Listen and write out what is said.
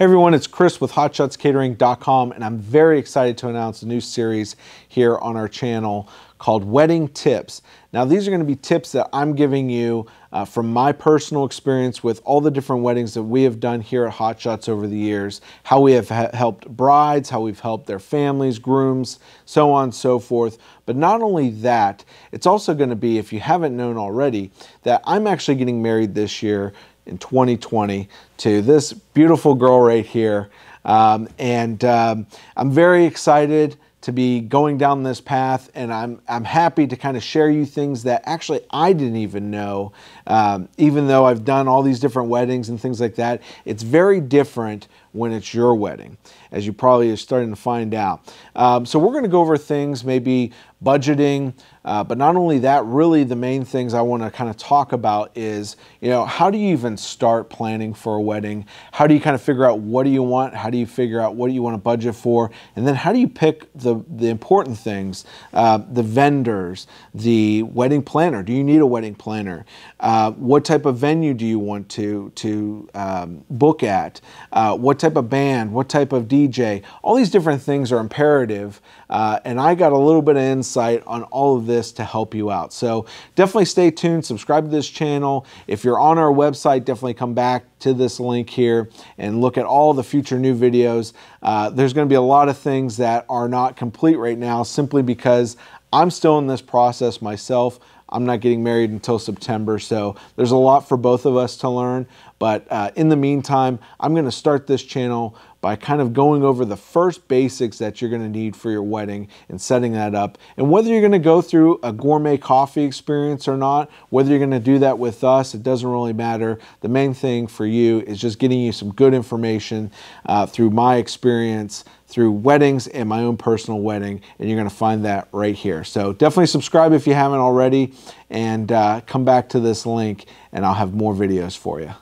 Hey everyone, it's Chris with HotShotsCatering.com and I'm very excited to announce a new series here on our channel called Wedding Tips. Now these are gonna be tips that I'm giving you uh, from my personal experience with all the different weddings that we have done here at Hot Shots over the years, how we have helped brides, how we've helped their families, grooms, so on and so forth. But not only that, it's also gonna be, if you haven't known already, that I'm actually getting married this year in 2020 to this beautiful girl right here. Um, and um, I'm very excited to be going down this path and I'm, I'm happy to kind of share you things that actually I didn't even know. Um, even though I've done all these different weddings and things like that, it's very different when it's your wedding, as you probably are starting to find out. Um, so, we're going to go over things, maybe budgeting, uh, but not only that, really the main things I want to kind of talk about is, you know, how do you even start planning for a wedding? How do you kind of figure out what do you want? How do you figure out what do you want to budget for? And then how do you pick the, the important things, uh, the vendors, the wedding planner? Do you need a wedding planner? Uh, what type of venue do you want to, to um, book at? Uh, what type of band, what type of DJ. All these different things are imperative, uh, and I got a little bit of insight on all of this to help you out. So definitely stay tuned, subscribe to this channel. If you're on our website, definitely come back to this link here and look at all the future new videos. Uh, there's going to be a lot of things that are not complete right now simply because I'm still in this process myself. I'm not getting married until September, so there's a lot for both of us to learn. But uh, in the meantime, I'm going to start this channel by kind of going over the first basics that you're going to need for your wedding and setting that up. And whether you're going to go through a gourmet coffee experience or not, whether you're going to do that with us, it doesn't really matter. The main thing for you is just getting you some good information uh, through my experience through weddings and my own personal wedding, and you're gonna find that right here. So definitely subscribe if you haven't already, and uh, come back to this link, and I'll have more videos for you.